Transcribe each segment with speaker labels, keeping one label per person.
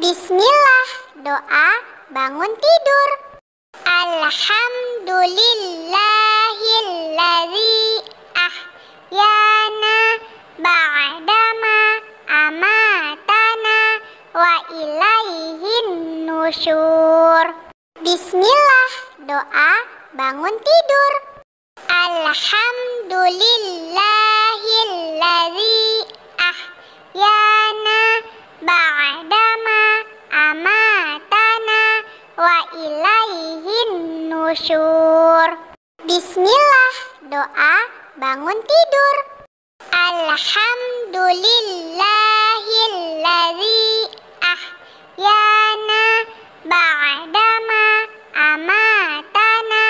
Speaker 1: Bismillah, doa bangun tidur. Alhamdulillahilladzi ahyana ba'dama amatana wa ilaihin nusyur. Bismillah, doa bangun tidur. Alhamdulillah kusyur. Bismillah, doa bangun tidur. Alhamdulillahilladzi ahyana ba'dama amatana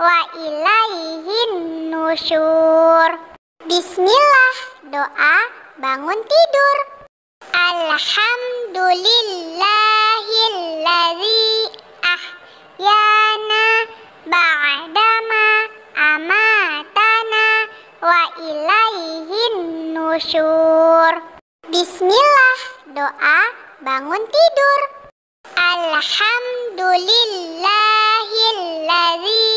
Speaker 1: wa ilaihin nusyur. Bismillah, doa bangun tidur. Alhamdulillah khusyur. Bismillah, doa bangun tidur. Alhamdulillahillazi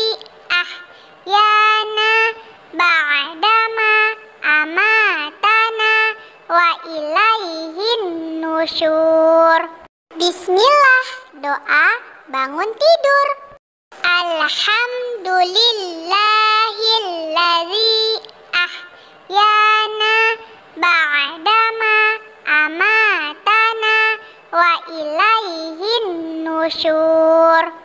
Speaker 1: ahyana ba'dama amatana wa ilaihin nusyur. Bismillah, doa bangun tidur. khusyur